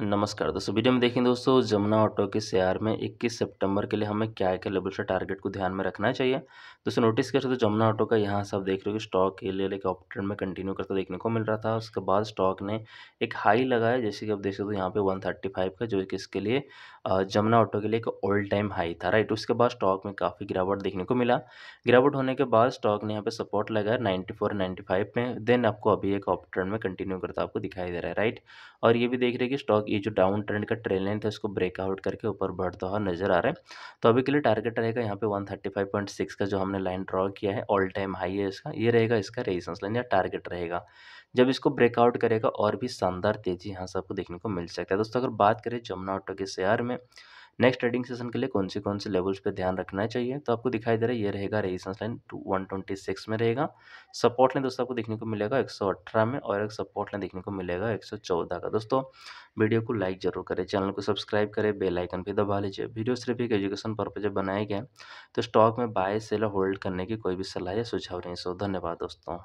नमस्कार दोस्तों वीडियो में देखें दोस्तों जमुना ऑटो के शेयर में 21 सितंबर के लिए हमें क्या क्या लेवल से टारगेट को ध्यान में रखना चाहिए दोस्तों नोटिस कर सकते हो जमुना ऑटो का यहाँ से आप देख रहे हो कि स्टॉक के लिए लेकर ऑप्टेंड में कंटिन्यू करता देखने को मिल रहा था उसके बाद स्टॉक ने एक हाई लगाया जैसे कि आप देख सकते हो यहाँ पे वन का जो कि इसके लिए जमुना ऑटो के लिए एक ऑल टाइम हाई था राइट उसके बाद स्टॉक में काफ़ी गिरावट देखने को मिला गिरावट होने के बाद स्टॉक ने यहाँ पर सपोर्ट लगाया नाइन्टी फोर में देन आपको अभी एक ऑप में कंटिन्यू करता आपको दिखाई दे रहा है राइट और ये भी देख रहे कि स्टॉक लगभग ये जो डाउन ट्रेंड का ट्रेन लाइन था इसको ब्रेकआउट करके ऊपर बढ़ता हुआ नजर आ रहा है तो अभी के लिए टारगेट रहेगा यहाँ पे 135.6 का जो हमने लाइन ड्रॉ किया है ऑल टाइम हाई है इसका ये रहेगा इसका रेजिस्टेंस लाइन या टारगेट रहेगा जब इसको ब्रेकआउट करेगा और भी शानदार तेजी यहाँ से आपको देखने को मिल सकता है दोस्तों अगर बात करें जमुना ऑटो के शेयर में नेक्स्ट ट्रेडिंग सेशन के लिए कौन से कौन से लेवल्स पे ध्यान रखना चाहिए तो आपको दिखाई दे रहा है ये रहेगा resistance line two one twenty six में रहेगा सपोर्ट लाइन दोस्तों आपको देखने को मिलेगा एक सौ अठारह में और एक सपोर्ट लाइन देखने को मिलेगा एक सौ चौदह का दोस्तों वीडियो को लाइक जरूर करें चैनल को सब्सक्राइब करें बेल आइकन भी दबा लीजिए वीडियो सिर्फ एक एजुकेशन पर्पज बनाए गए तो स्टॉक में बाय सेल होल्ड करने की कोई भी सलाह या सुझाव नहीं सो धन्यवाद दोस्तों